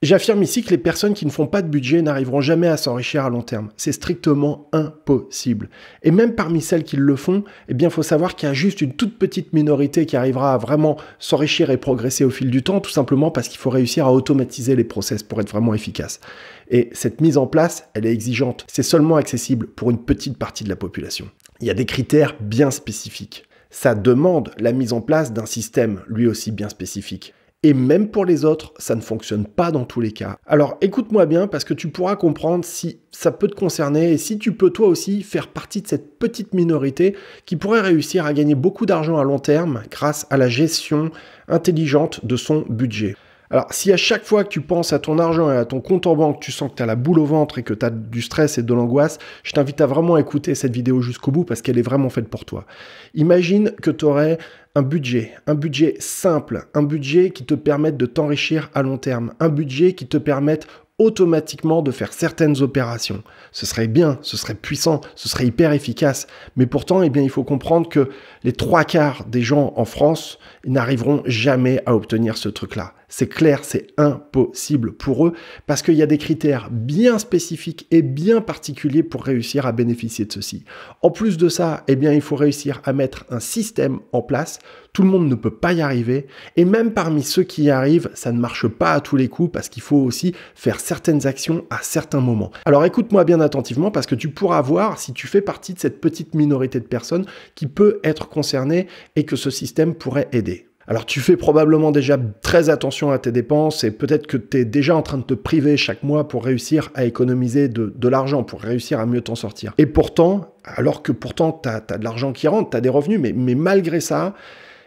J'affirme ici que les personnes qui ne font pas de budget n'arriveront jamais à s'enrichir à long terme. C'est strictement impossible. Et même parmi celles qui le font, eh bien, faut savoir qu'il y a juste une toute petite minorité qui arrivera à vraiment s'enrichir et progresser au fil du temps, tout simplement parce qu'il faut réussir à automatiser les process pour être vraiment efficace. Et cette mise en place, elle est exigeante. C'est seulement accessible pour une petite partie de la population. Il y a des critères bien spécifiques. Ça demande la mise en place d'un système, lui aussi bien spécifique et même pour les autres, ça ne fonctionne pas dans tous les cas. Alors écoute-moi bien parce que tu pourras comprendre si ça peut te concerner et si tu peux toi aussi faire partie de cette petite minorité qui pourrait réussir à gagner beaucoup d'argent à long terme grâce à la gestion intelligente de son budget. Alors, si à chaque fois que tu penses à ton argent et à ton compte en banque, tu sens que tu as la boule au ventre et que tu as du stress et de l'angoisse, je t'invite à vraiment écouter cette vidéo jusqu'au bout parce qu'elle est vraiment faite pour toi. Imagine que tu aurais un budget, un budget simple, un budget qui te permette de t'enrichir à long terme, un budget qui te permette automatiquement de faire certaines opérations. Ce serait bien, ce serait puissant, ce serait hyper efficace. Mais pourtant, eh bien, il faut comprendre que les trois quarts des gens en France n'arriveront jamais à obtenir ce truc-là. C'est clair, c'est impossible pour eux parce qu'il y a des critères bien spécifiques et bien particuliers pour réussir à bénéficier de ceci. En plus de ça, eh bien, il faut réussir à mettre un système en place. Tout le monde ne peut pas y arriver et même parmi ceux qui y arrivent, ça ne marche pas à tous les coups parce qu'il faut aussi faire certaines actions à certains moments. Alors écoute-moi bien attentivement parce que tu pourras voir si tu fais partie de cette petite minorité de personnes qui peut être concernée et que ce système pourrait aider. Alors tu fais probablement déjà très attention à tes dépenses et peut-être que tu es déjà en train de te priver chaque mois pour réussir à économiser de, l'argent, pour réussir à mieux t'en sortir. Et pourtant, alors que pourtant tu as, de l'argent qui rentre, tu as des revenus, mais malgré ça,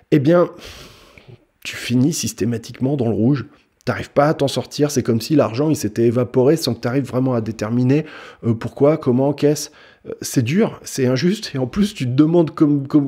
eh bien, tu finis systématiquement dans le rouge. T'arrives pas à t'en sortir, c'est comme si l'argent il s'était évaporé sans que tu arrives vraiment à déterminer euh, pourquoi, comment, qu'est-ce. Euh, c'est dur, c'est injuste, et en plus tu te demandes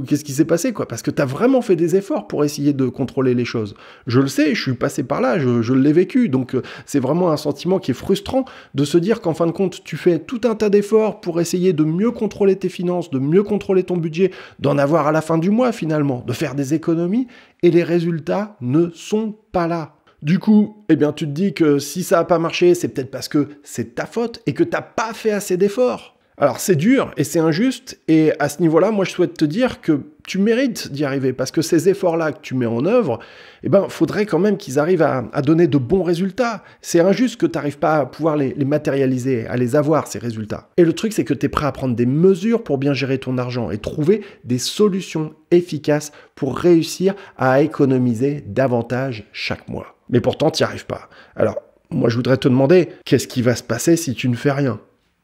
qu'est-ce qui s'est passé, quoi, parce que t'as vraiment fait des efforts pour essayer de contrôler les choses. Je le sais, je suis passé par là, je, l'ai vécu, donc euh, c'est vraiment un sentiment qui est frustrant de se dire qu'en fin de compte tu fais tout un tas d'efforts pour essayer de mieux contrôler tes finances, de mieux contrôler ton budget, d'en avoir à la fin du mois finalement, de faire des économies, et les résultats ne sont pas là. Du coup, eh bien, tu te dis que si ça n'a pas marché, c'est peut-être parce que c'est ta faute et que tu t'as pas fait assez d'efforts. Alors c'est dur et c'est injuste, et à ce niveau-là, moi je souhaite te dire que tu mérites d'y arriver, parce que ces efforts-là que tu mets en œuvre, eh ben, faudrait quand même qu'ils arrivent à, donner de bons résultats. C'est injuste que tu n'arrives pas à pouvoir les, les, matérialiser, à les avoir, ces résultats. Et le truc, c'est que tu es prêt à prendre des mesures pour bien gérer ton argent et trouver des solutions efficaces pour réussir à économiser davantage chaque mois. Mais pourtant, tu n'y arrives pas. Alors, moi, je voudrais te demander, qu'est-ce qui va se passer si tu ne fais rien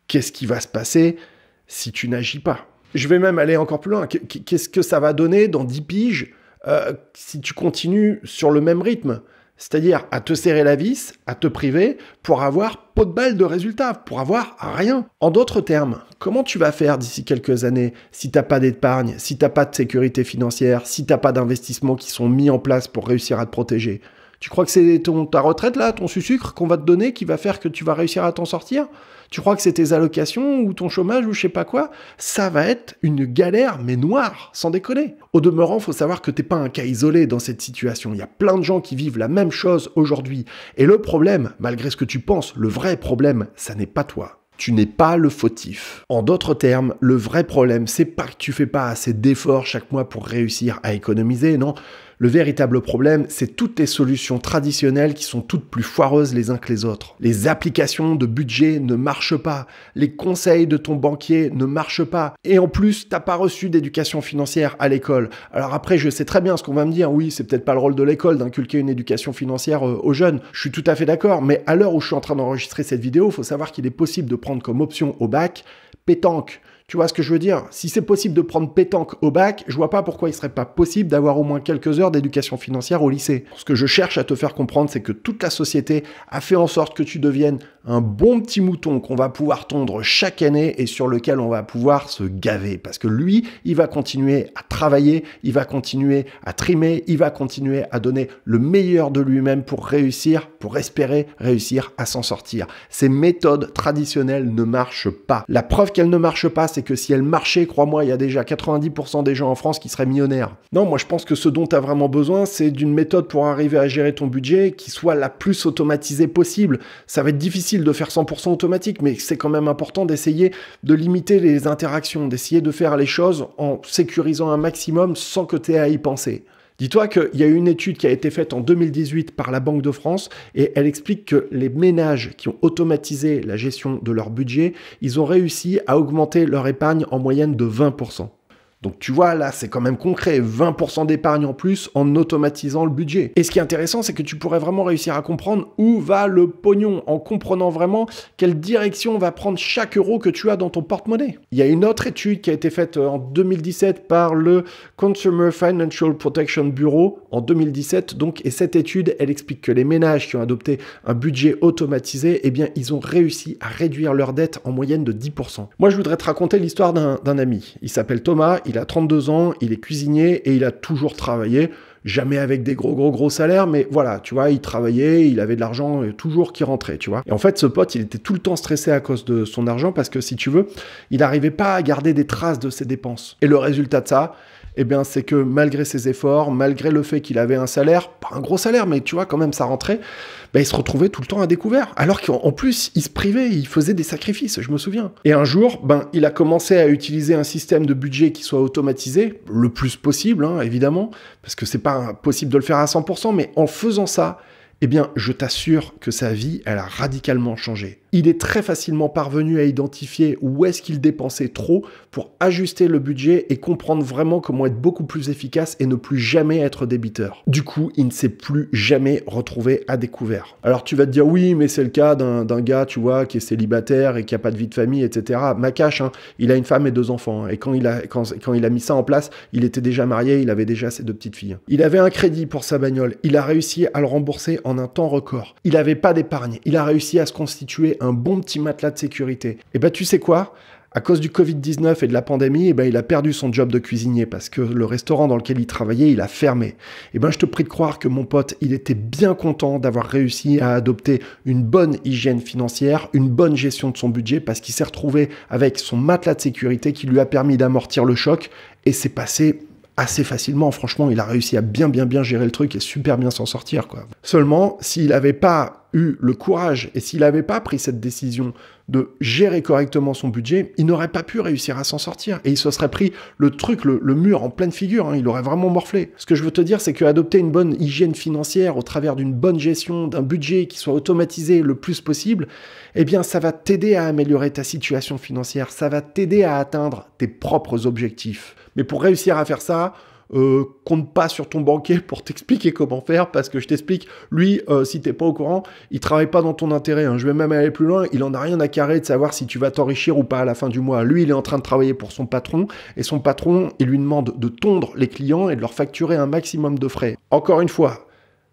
Qu'est-ce qui va se passer si tu n'agis pas Je vais même aller encore plus loin. Qu'est-ce que ça va donner dans 10 piges euh, si tu continues sur le même rythme c'est-à-dire à te serrer la vis, à te priver pour avoir pas de balle de résultats, pour avoir rien. En d'autres termes, comment tu vas faire d'ici quelques années si tu n'as pas d'épargne, si tu n'as pas de sécurité financière, si tu n'as pas d'investissements qui sont mis en place pour réussir à te protéger tu crois que c'est ton, ta retraite là, ton sucre qu'on va te donner qui va faire que tu vas réussir à t'en sortir Tu crois que c'est tes allocations ou ton chômage ou je sais pas quoi Ça va être une galère, mais noire, sans déconner. Au demeurant, faut savoir que t'es pas un cas isolé dans cette situation. Il y a plein de gens qui vivent la même chose aujourd'hui. Et le problème, malgré ce que tu penses, le vrai problème, ça n'est pas toi tu n'es pas le fautif. En d'autres termes, le vrai problème, c'est pas que tu fais pas assez d'efforts chaque mois pour réussir à économiser, non. Le véritable problème, c'est toutes les solutions traditionnelles qui sont toutes plus foireuses les uns que les autres. Les applications de budget ne marchent pas, les conseils de ton banquier ne marchent pas, et en plus, t'as pas reçu d'éducation financière à l'école. Alors après, je sais très bien ce qu'on va me dire, oui, c'est peut-être pas le rôle de l'école d'inculquer une éducation financière euh, aux jeunes, je suis tout à fait d'accord, mais à l'heure où je suis en train d'enregistrer cette vidéo, faut savoir qu'il est possible de prendre comme option au bac pétanque, tu vois ce que je veux dire Si c'est possible de prendre pétanque au bac, je vois pas pourquoi il serait pas possible d'avoir au moins quelques heures d'éducation financière au lycée. Ce que je cherche à te faire comprendre, c'est que toute la société a fait en sorte que tu deviennes un bon petit mouton qu'on va pouvoir tondre chaque année et sur lequel on va pouvoir se gaver. Parce que lui, il va continuer à travailler, il va continuer à trimer, il va continuer à donner le meilleur de lui-même pour réussir, pour espérer réussir à s'en sortir. Ces méthodes traditionnelles ne marchent pas. La preuve qu'elles ne marchent pas, c'est c'est que si elle marchait, crois-moi, il y a déjà 90% des gens en France qui seraient millionnaires. Non, moi je pense que ce dont tu as vraiment besoin, c'est d'une méthode pour arriver à gérer ton budget qui soit la plus automatisée possible. Ça va être difficile de faire 100% automatique, mais c'est quand même important d'essayer de limiter les interactions, d'essayer de faire les choses en sécurisant un maximum sans que tu aies à y penser. Dis-toi qu'il y a une étude qui a été faite en 2018 par la Banque de France et elle explique que les ménages qui ont automatisé la gestion de leur budget, ils ont réussi à augmenter leur épargne en moyenne de 20%. Donc tu vois, là, c'est quand même concret, 20% d'épargne en plus en automatisant le budget. Et ce qui est intéressant, c'est que tu pourrais vraiment réussir à comprendre où va le pognon, en comprenant vraiment quelle direction va prendre chaque euro que tu as dans ton porte-monnaie. Il y a une autre étude qui a été faite euh, en 2017 par le Consumer Financial Protection Bureau en 2017, donc, et cette étude, elle explique que les ménages qui ont adopté un budget automatisé, eh bien, ils ont réussi à réduire leur dette en moyenne de 10%. Moi, je voudrais te raconter l'histoire d'un ami. Il s'appelle Thomas, il a 32 ans, il est cuisinier et il a toujours travaillé, jamais avec des gros gros gros salaires, mais voilà, tu vois, il travaillait, il avait de l'argent euh, toujours qui rentrait, tu vois. Et en fait, ce pote, il était tout le temps stressé à cause de son argent parce que si tu veux, il n'arrivait pas à garder des traces de ses dépenses. Et le résultat de ça, eh bien c'est que malgré ses efforts, malgré le fait qu'il avait un salaire, pas un gros salaire, mais tu vois quand même ça rentrait, ben, il se retrouvait tout le temps à découvert. Alors qu'en plus, il se privait, il faisait des sacrifices, je me souviens. Et un jour, ben, il a commencé à utiliser un système de budget qui soit automatisé, le plus possible, hein, évidemment, parce que c'est pas possible de le faire à 100%, mais en faisant ça, eh bien, je t'assure que sa vie, elle a radicalement changé il est très facilement parvenu à identifier où est-ce qu'il dépensait trop pour ajuster le budget et comprendre vraiment comment être beaucoup plus efficace et ne plus jamais être débiteur. Du coup, il ne s'est plus jamais retrouvé à découvert. Alors tu vas te dire oui, mais c'est le cas d'un gars, tu vois, qui est célibataire et qui a pas de vie de famille, etc. Macache, hein, il a une femme et deux enfants. Hein, et quand il, a, quand, quand il a mis ça en place, il était déjà marié, il avait déjà ses deux petites filles. Il avait un crédit pour sa bagnole. Il a réussi à le rembourser en un temps record. Il n'avait pas d'épargne. Il a réussi à se constituer un bon petit matelas de sécurité. Et eh bah ben, tu sais quoi à cause du Covid-19 et de la pandémie, eh ben, il a perdu son job de cuisinier parce que le restaurant dans lequel il travaillait, il a fermé. Et eh ben, je te prie de croire que mon pote, il était bien content d'avoir réussi à adopter une bonne hygiène financière, une bonne gestion de son budget parce qu'il s'est retrouvé avec son matelas de sécurité qui lui a permis d'amortir le choc et c'est passé assez facilement. Franchement, il a réussi à bien, bien, bien gérer le truc et super bien s'en sortir, quoi. Seulement, s'il n'avait pas eu le courage et s'il avait pas pris cette décision de gérer correctement son budget, il n'aurait pas pu réussir à s'en sortir. Et il se serait pris le truc, le, mur en pleine figure, hein. il aurait vraiment morflé. Ce que je veux te dire, c'est qu'adopter une bonne hygiène financière au travers d'une bonne gestion, d'un budget qui soit automatisé le plus possible, eh bien ça va t'aider à améliorer ta situation financière, ça va t'aider à atteindre tes propres objectifs. Mais pour réussir à faire ça, euh, compte pas sur ton banquier pour t'expliquer comment faire, parce que je t'explique, lui, euh, si t'es pas au courant, il travaille pas dans ton intérêt. Hein. Je vais même aller plus loin, il en a rien à carrer de savoir si tu vas t'enrichir ou pas à la fin du mois. Lui, il est en train de travailler pour son patron, et son patron, il lui demande de tondre les clients et de leur facturer un maximum de frais. Encore une fois,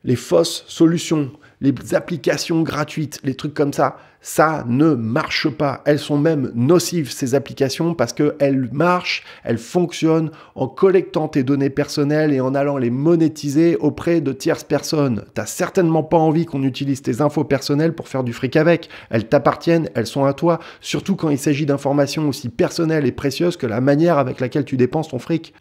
les fausses solutions, les applications gratuites, les trucs comme ça, ça ne marche pas. Elles sont même nocives, ces applications, parce qu'elles marchent, elles fonctionnent en collectant tes données personnelles et en allant les monétiser auprès de tierces personnes. T'as certainement pas envie qu'on utilise tes infos personnelles pour faire du fric avec. Elles t'appartiennent, elles sont à toi, surtout quand il s'agit d'informations aussi personnelles et précieuses que la manière avec laquelle tu dépenses ton fric.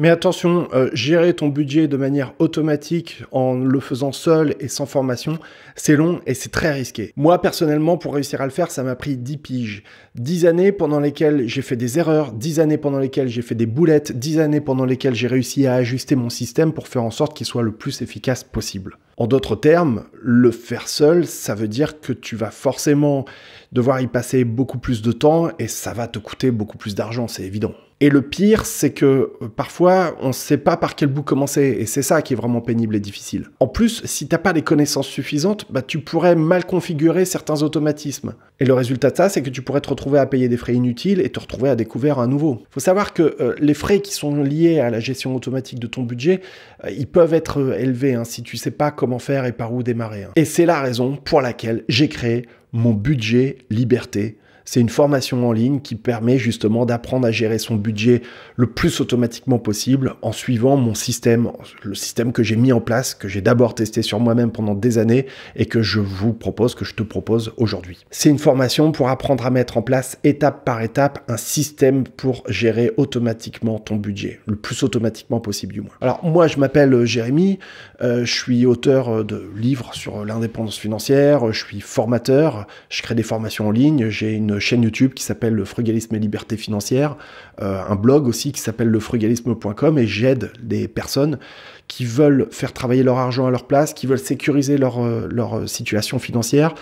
Mais attention, euh, gérer ton budget de manière automatique en le faisant seul et sans formation, c'est long et c'est très risqué. Moi personnellement, pour réussir à le faire, ça m'a pris 10 piges. 10 années pendant lesquelles j'ai fait des erreurs, 10 années pendant lesquelles j'ai fait des boulettes, 10 années pendant lesquelles j'ai réussi à ajuster mon système pour faire en sorte qu'il soit le plus efficace possible. En d'autres termes, le faire seul, ça veut dire que tu vas forcément devoir y passer beaucoup plus de temps et ça va te coûter beaucoup plus d'argent, c'est évident. Et le pire, c'est que euh, parfois, on ne sait pas par quel bout commencer. Et c'est ça qui est vraiment pénible et difficile. En plus, si tu n'as pas les connaissances suffisantes, bah, tu pourrais mal configurer certains automatismes. Et le résultat de ça, c'est que tu pourrais te retrouver à payer des frais inutiles et te retrouver à découvrir à nouveau. Faut savoir que euh, les frais qui sont liés à la gestion automatique de ton budget, euh, ils peuvent être élevés hein, si tu ne sais pas comment faire et par où démarrer. Hein. Et c'est la raison pour laquelle j'ai créé mon budget liberté c'est une formation en ligne qui permet justement d'apprendre à gérer son budget le plus automatiquement possible en suivant mon système, le système que j'ai mis en place, que j'ai d'abord testé sur moi-même pendant des années et que je vous propose, que je te propose aujourd'hui. C'est une formation pour apprendre à mettre en place étape par étape un système pour gérer automatiquement ton budget, le plus automatiquement possible du moins. Alors moi je m'appelle euh, Jérémy, euh, je suis auteur euh, de livres sur l'indépendance financière, je suis formateur, je crée des formations en ligne, j'ai une euh, chaîne YouTube qui s'appelle Le Frugalisme et Liberté Financière, euh, un blog aussi qui s'appelle le frugalisme.com et j'aide des personnes qui veulent faire travailler leur argent à leur place, qui veulent sécuriser leur, euh, leur situation financière,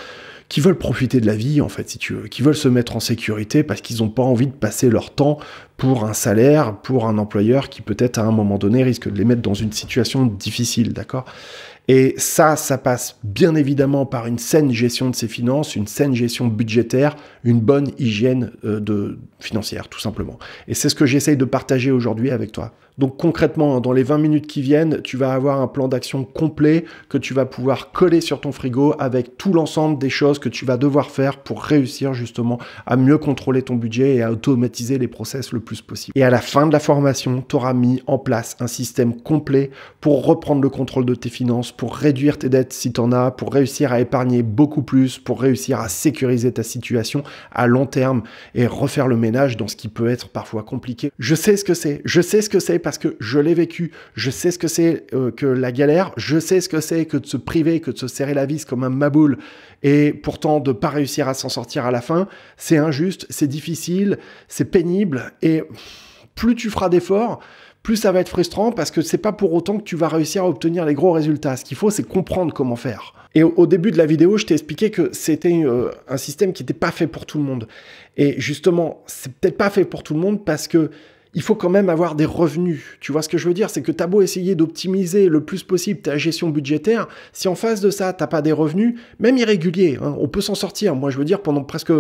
qui veulent profiter de la vie, en fait, si tu veux, qui veulent se mettre en sécurité parce qu'ils n'ont pas envie de passer leur temps pour un salaire, pour un employeur qui peut-être à un moment donné risque de les mettre dans une situation difficile, d'accord et ça, ça passe bien évidemment par une saine gestion de ses finances, une saine gestion budgétaire, une bonne hygiène euh, de, financière, tout simplement. Et c'est ce que j'essaye de partager aujourd'hui avec toi. Donc concrètement, hein, dans les 20 minutes qui viennent, tu vas avoir un plan d'action complet que tu vas pouvoir coller sur ton frigo avec tout l'ensemble des choses que tu vas devoir faire pour réussir justement à mieux contrôler ton budget et à automatiser les process le plus possible. Et à la fin de la formation, tu auras mis en place un système complet pour reprendre le contrôle de tes finances, pour réduire tes dettes si tu en as, pour réussir à épargner beaucoup plus, pour réussir à sécuriser ta situation à long terme et refaire le ménage dans ce qui peut être parfois compliqué. Je sais ce que c'est, je sais ce que c'est parce que je l'ai vécu. Je sais ce que c'est euh, que la galère. Je sais ce que c'est que de se priver, que de se serrer la vis comme un maboule et pourtant de pas réussir à s'en sortir à la fin. C'est injuste, c'est difficile, c'est pénible et plus tu feras d'efforts, plus ça va être frustrant parce que c'est pas pour autant que tu vas réussir à obtenir les gros résultats. Ce qu'il faut, c'est comprendre comment faire. Et au, début de la vidéo, je t'ai expliqué que c'était euh, un système qui n'était pas fait pour tout le monde. Et justement, c'est peut-être pas fait pour tout le monde parce que il faut quand même avoir des revenus. Tu vois ce que je veux dire C'est que tu as beau essayer d'optimiser le plus possible ta gestion budgétaire, si en face de ça, t'as pas des revenus, même irréguliers, hein, on peut s'en sortir. Moi, je veux dire, pendant presque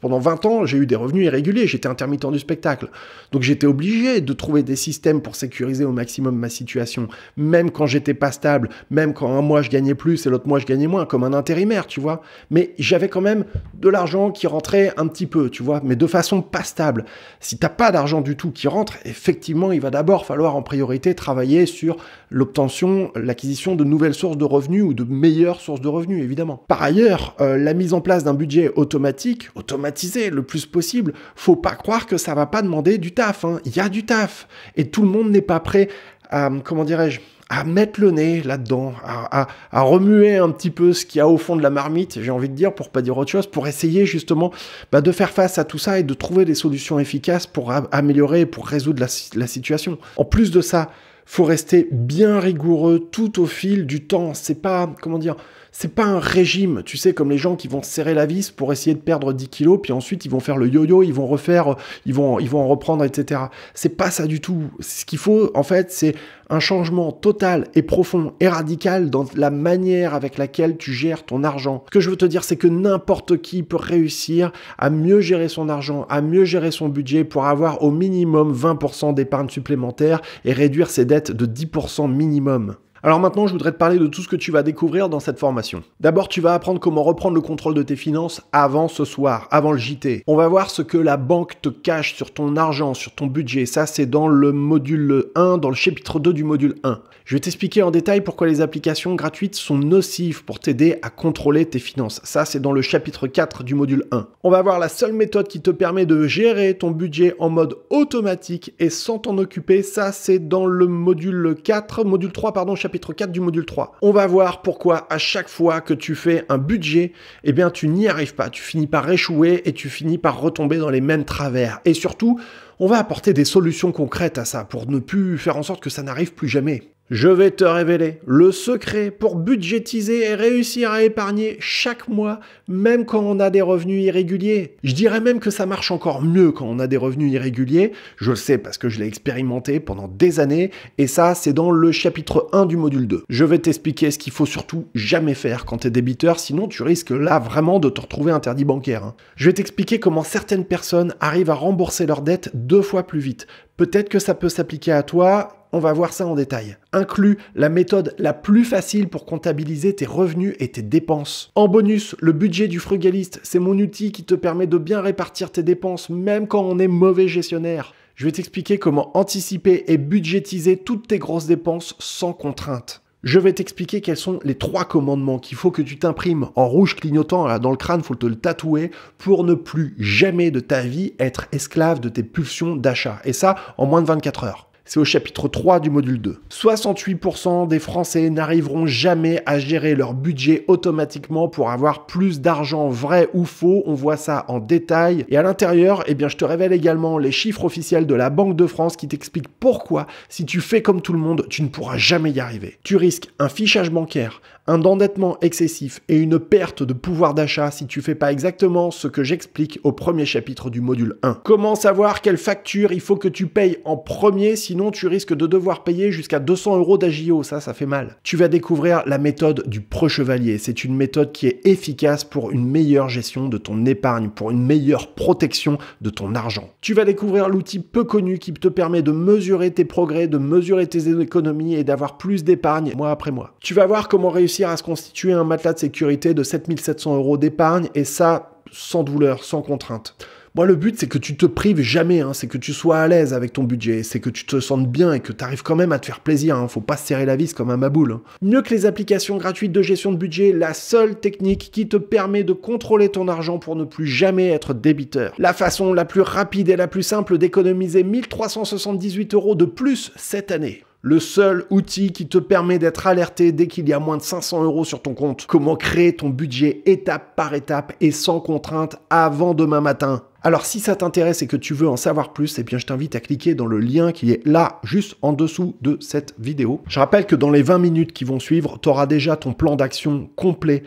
pendant 20 ans, j'ai eu des revenus irréguliers, j'étais intermittent du spectacle. Donc j'étais obligé de trouver des systèmes pour sécuriser au maximum ma situation, même quand j'étais pas stable, même quand un mois je gagnais plus et l'autre mois je gagnais moins, comme un intérimaire, tu vois. Mais j'avais quand même de l'argent qui rentrait un petit peu, tu vois, mais de façon pas stable. Si t'as pas d'argent du tout qui rentre, effectivement, il va d'abord falloir en priorité travailler sur l'obtention, l'acquisition de nouvelles sources de revenus ou de meilleures sources de revenus, évidemment. Par ailleurs, euh, la mise en place d'un budget automatique, automatisé le plus possible, faut pas croire que ça va pas demander du taf. Hein. Il y a du taf. Et tout le monde n'est pas prêt à, comment dirais-je, à mettre le nez là-dedans, à, remuer un petit peu ce qu'il y a au fond de la marmite, j'ai envie de dire, pour pas dire autre chose, pour essayer justement bah, de faire face à tout ça et de trouver des solutions efficaces pour améliorer, pour résoudre la, la situation. En plus de ça, faut rester bien rigoureux tout au fil du temps. C'est pas, comment dire, c'est pas un régime, tu sais, comme les gens qui vont serrer la vis pour essayer de perdre 10 kilos, puis ensuite ils vont faire le yo-yo, ils vont refaire, euh, ils vont, en reprendre, etc. C'est pas ça du tout. Ce qu'il faut, en fait, c'est un changement total et profond et radical dans la manière avec laquelle tu gères ton argent. Ce que je veux te dire, c'est que n'importe qui peut réussir à mieux gérer son argent, à mieux gérer son budget pour avoir au minimum 20% d'épargne supplémentaire et réduire ses dettes de 10% minimum. Alors maintenant, je voudrais te parler de tout ce que tu vas découvrir dans cette formation. D'abord, tu vas apprendre comment reprendre le contrôle de tes finances avant ce soir, avant le JT. On va voir ce que la banque te cache sur ton argent, sur ton budget. Ça, c'est dans le module 1, dans le chapitre 2 du module 1. Je vais t'expliquer en détail pourquoi les applications gratuites sont nocives pour t'aider à contrôler tes finances. Ça, c'est dans le chapitre 4 du module 1. On va voir la seule méthode qui te permet de gérer ton budget en mode automatique et sans t'en occuper. Ça, c'est dans le module 4, module 3, pardon, chapitre 4 du module 3. On va voir pourquoi à chaque fois que tu fais un budget, eh bien tu n'y arrives pas, tu finis par échouer et tu finis par retomber dans les mêmes travers. Et surtout, on va apporter des solutions concrètes à ça pour ne plus faire en sorte que ça n'arrive plus jamais. Je vais te révéler le secret pour budgétiser et réussir à épargner chaque mois, même quand on a des revenus irréguliers. Je dirais même que ça marche encore mieux quand on a des revenus irréguliers. Je le sais parce que je l'ai expérimenté pendant des années et ça, c'est dans le chapitre 1 du module 2. Je vais t'expliquer ce qu'il faut surtout jamais faire quand t'es débiteur, sinon tu risques là vraiment de te retrouver interdit bancaire. Hein. Je vais t'expliquer comment certaines personnes arrivent à rembourser leurs dettes deux fois plus vite. Peut-être que ça peut s'appliquer à toi on va voir ça en détail. Inclus la méthode la plus facile pour comptabiliser tes revenus et tes dépenses. En bonus, le budget du frugaliste, c'est mon outil qui te permet de bien répartir tes dépenses même quand on est mauvais gestionnaire. Je vais t'expliquer comment anticiper et budgétiser toutes tes grosses dépenses sans contrainte. Je vais t'expliquer quels sont les trois commandements qu'il faut que tu t'imprimes en rouge clignotant dans le crâne, faut te le tatouer pour ne plus jamais de ta vie être esclave de tes pulsions d'achat. Et ça en moins de 24 heures. C'est au chapitre 3 du module 2. 68% des Français n'arriveront jamais à gérer leur budget automatiquement pour avoir plus d'argent vrai ou faux. On voit ça en détail. Et à l'intérieur, eh bien, je te révèle également les chiffres officiels de la Banque de France qui t'expliquent pourquoi, si tu fais comme tout le monde, tu ne pourras jamais y arriver. Tu risques un fichage bancaire, un endettement excessif et une perte de pouvoir d'achat si tu fais pas exactement ce que j'explique au premier chapitre du module 1. Comment savoir quelle facture il faut que tu payes en premier si sinon tu risques de devoir payer jusqu'à 200 euros d'agio, ça, ça fait mal. Tu vas découvrir la méthode du chevalier. C'est une méthode qui est efficace pour une meilleure gestion de ton épargne, pour une meilleure protection de ton argent. Tu vas découvrir l'outil peu connu qui te permet de mesurer tes progrès, de mesurer tes économies et d'avoir plus d'épargne mois après mois. Tu vas voir comment réussir à se constituer un matelas de sécurité de 7700 euros d'épargne et ça, sans douleur, sans contrainte. Moi, le but, c'est que tu te prives jamais, hein. c'est que tu sois à l'aise avec ton budget, c'est que tu te sentes bien et que tu arrives quand même à te faire plaisir, hein. faut pas se serrer la vis comme un maboule. Hein. Mieux que les applications gratuites de gestion de budget, la seule technique qui te permet de contrôler ton argent pour ne plus jamais être débiteur. La façon la plus rapide et la plus simple d'économiser 1378 euros de plus cette année le seul outil qui te permet d'être alerté dès qu'il y a moins de 500 euros sur ton compte. Comment créer ton budget étape par étape et sans contrainte avant demain matin alors si ça t'intéresse et que tu veux en savoir plus, eh bien je t'invite à cliquer dans le lien qui est là, juste en dessous de cette vidéo. Je rappelle que dans les 20 minutes qui vont suivre, tu auras déjà ton plan d'action complet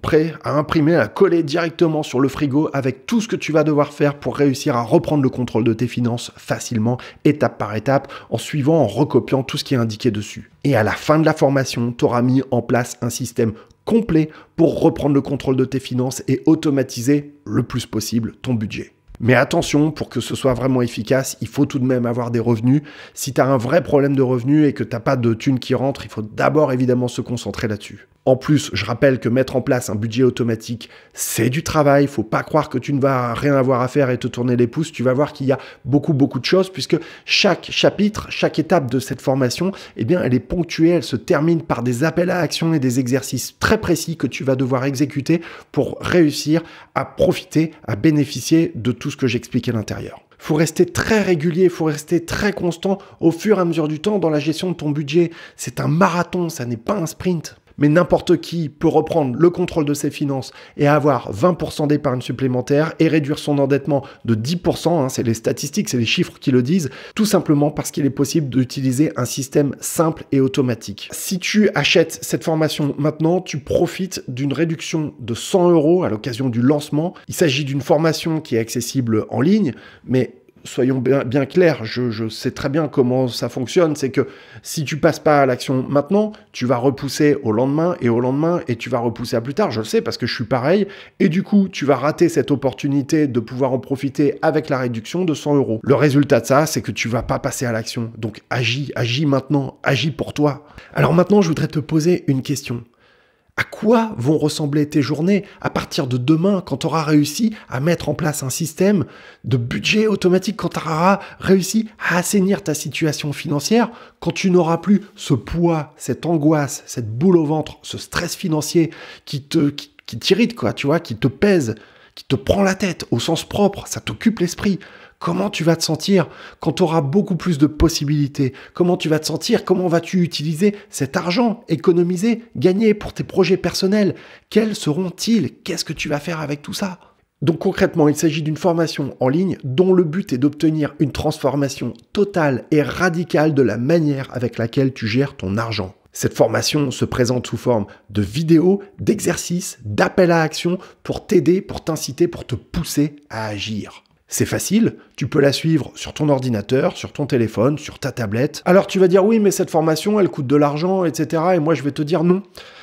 prêt à imprimer, à coller directement sur le frigo avec tout ce que tu vas devoir faire pour réussir à reprendre le contrôle de tes finances facilement, étape par étape, en suivant, en recopiant tout ce qui est indiqué dessus. Et à la fin de la formation, tu auras mis en place un système complet pour reprendre le contrôle de tes finances et automatiser le plus possible ton budget. Mais attention, pour que ce soit vraiment efficace, il faut tout de même avoir des revenus. Si tu as un vrai problème de revenus et que tu n'as pas de thunes qui rentrent, il faut d'abord évidemment se concentrer là-dessus. En plus, je rappelle que mettre en place un budget automatique, c'est du travail. il Faut pas croire que tu ne vas rien avoir à faire et te tourner les pouces. Tu vas voir qu'il y a beaucoup, beaucoup de choses puisque chaque chapitre, chaque étape de cette formation, eh bien, elle est ponctuée, elle se termine par des appels à action et des exercices très précis que tu vas devoir exécuter pour réussir à profiter, à bénéficier de tout ce que j'expliquais à l'intérieur faut rester très régulier, il faut rester très constant au fur et à mesure du temps dans la gestion de ton budget. C'est un marathon, ça n'est pas un sprint. Mais n'importe qui peut reprendre le contrôle de ses finances et avoir 20% d'épargne supplémentaire et réduire son endettement de 10%, hein, c'est les statistiques, c'est les chiffres qui le disent, tout simplement parce qu'il est possible d'utiliser un système simple et automatique. Si tu achètes cette formation maintenant, tu profites d'une réduction de 100 euros à l'occasion du lancement. Il s'agit d'une formation qui est accessible en ligne, mais soyons bien, clairs, je, sais très bien comment ça fonctionne, c'est que si tu passes pas à l'action maintenant, tu vas repousser au lendemain et au lendemain et tu vas repousser à plus tard, je le sais parce que je suis pareil, et du coup tu vas rater cette opportunité de pouvoir en profiter avec la réduction de 100 euros. Le résultat de ça, c'est que tu vas pas passer à l'action. Donc agis, agis maintenant, agis pour toi. Alors maintenant, je voudrais te poser une question. À quoi vont ressembler tes journées à partir de demain quand tu auras réussi à mettre en place un système de budget automatique, quand tu auras réussi à assainir ta situation financière, quand tu n'auras plus ce poids, cette angoisse, cette boule au ventre, ce stress financier qui te t'irrite quoi, tu vois, qui te pèse qui te prend la tête au sens propre, ça t'occupe l'esprit. Comment tu vas te sentir quand tu auras beaucoup plus de possibilités Comment tu vas te sentir Comment vas-tu utiliser cet argent économisé, gagné pour tes projets personnels Quels seront-ils Qu'est-ce que tu vas faire avec tout ça donc concrètement, il s'agit d'une formation en ligne dont le but est d'obtenir une transformation totale et radicale de la manière avec laquelle tu gères ton argent. Cette formation se présente sous forme de vidéos, d'exercices, d'appels à action pour t'aider, pour t'inciter, pour te pousser à agir. C'est facile, tu peux la suivre sur ton ordinateur, sur ton téléphone, sur ta tablette. Alors tu vas dire oui, mais cette formation, elle coûte de l'argent, etc. Et moi, je vais te dire non.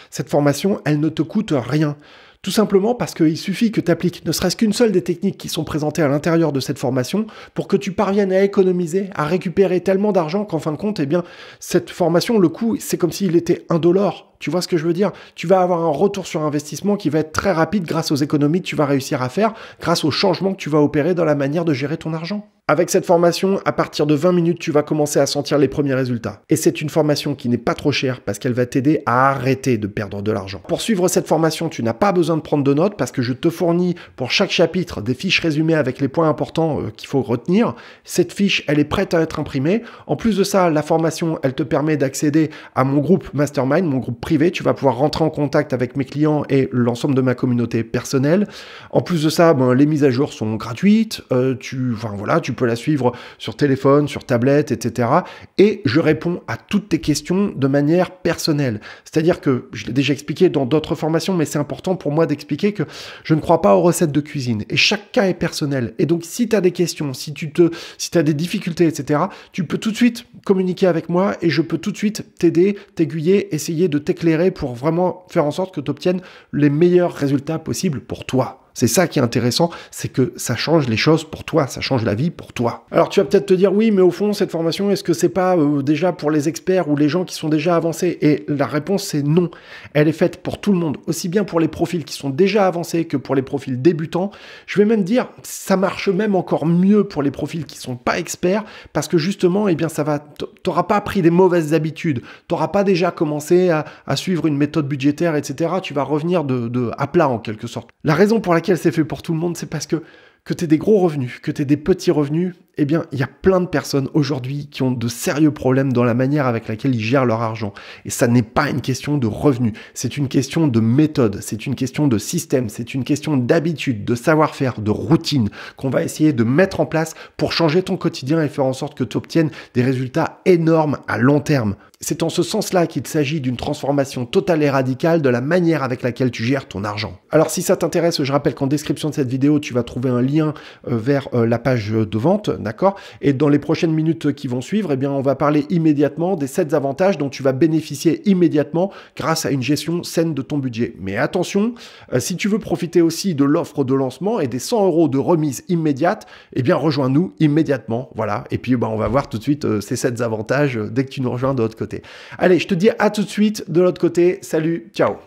Cette formation, elle ne te coûte rien. Tout simplement parce qu'il suffit que tu appliques ne serait-ce qu'une seule des techniques qui sont présentées à l'intérieur de cette formation pour que tu parviennes à économiser, à récupérer tellement d'argent qu'en fin de compte, eh bien, cette formation, le coût, c'est comme s'il était indolore tu vois ce que je veux dire Tu vas avoir un retour sur investissement qui va être très rapide grâce aux économies que tu vas réussir à faire, grâce aux changements que tu vas opérer dans la manière de gérer ton argent. Avec cette formation, à partir de 20 minutes, tu vas commencer à sentir les premiers résultats. Et c'est une formation qui n'est pas trop chère parce qu'elle va t'aider à arrêter de perdre de l'argent. Pour suivre cette formation, tu n'as pas besoin de prendre de notes parce que je te fournis pour chaque chapitre des fiches résumées avec les points importants euh, qu'il faut retenir. Cette fiche, elle est prête à être imprimée. En plus de ça, la formation, elle te permet d'accéder à mon groupe Mastermind, mon groupe tu vas pouvoir rentrer en contact avec mes clients et l'ensemble de ma communauté personnelle. En plus de ça, ben, les mises à jour sont gratuites, euh, tu, enfin, voilà, tu peux la suivre sur téléphone, sur tablette, etc. Et je réponds à toutes tes questions de manière personnelle. C'est-à-dire que, je l'ai déjà expliqué dans d'autres formations, mais c'est important pour moi d'expliquer que je ne crois pas aux recettes de cuisine. Et chaque cas est personnel. Et donc, si tu as des questions, si tu te, si as des difficultés, etc., tu peux tout de suite communiquer avec moi et je peux tout de suite t'aider, t'aiguiller, essayer de t'éclairer pour vraiment faire en sorte que tu obtiennes les meilleurs résultats possibles pour toi. C'est ça qui est intéressant, c'est que ça change les choses pour toi, ça change la vie pour toi. Alors tu vas peut-être te dire oui, mais au fond cette formation, est-ce que c'est pas euh, déjà pour les experts ou les gens qui sont déjà avancés Et la réponse c'est non. Elle est faite pour tout le monde, aussi bien pour les profils qui sont déjà avancés que pour les profils débutants. Je vais même dire ça marche même encore mieux pour les profils qui sont pas experts parce que justement, eh bien ça va t'auras pas pris des mauvaises habitudes, t'auras pas déjà commencé à, suivre une méthode budgétaire, etc. Tu vas revenir de, de à plat en quelque sorte. La raison pour laquelle elle s'est fait pour tout le monde, c'est parce que que tu des gros revenus, que tu des petits revenus, eh bien, il y a plein de personnes aujourd'hui qui ont de sérieux problèmes dans la manière avec laquelle ils gèrent leur argent. Et ça n'est pas une question de revenus, c'est une question de méthode, c'est une question de système, c'est une question d'habitude, de savoir-faire, de routine qu'on va essayer de mettre en place pour changer ton quotidien et faire en sorte que tu obtiennes des résultats énormes à long terme. C'est en ce sens-là qu'il s'agit d'une transformation totale et radicale de la manière avec laquelle tu gères ton argent. Alors si ça t'intéresse, je rappelle qu'en description de cette vidéo, tu vas trouver un lien euh, vers euh, la page de vente D'accord Et dans les prochaines minutes qui vont suivre, eh bien, on va parler immédiatement des 7 avantages dont tu vas bénéficier immédiatement grâce à une gestion saine de ton budget. Mais attention, euh, si tu veux profiter aussi de l'offre de lancement et des 100 euros de remise immédiate, eh bien, rejoins-nous immédiatement. Voilà. Et puis, bah, on va voir tout de suite euh, ces 7 avantages euh, dès que tu nous rejoins de l'autre côté. Allez, je te dis à tout de suite de l'autre côté. Salut, ciao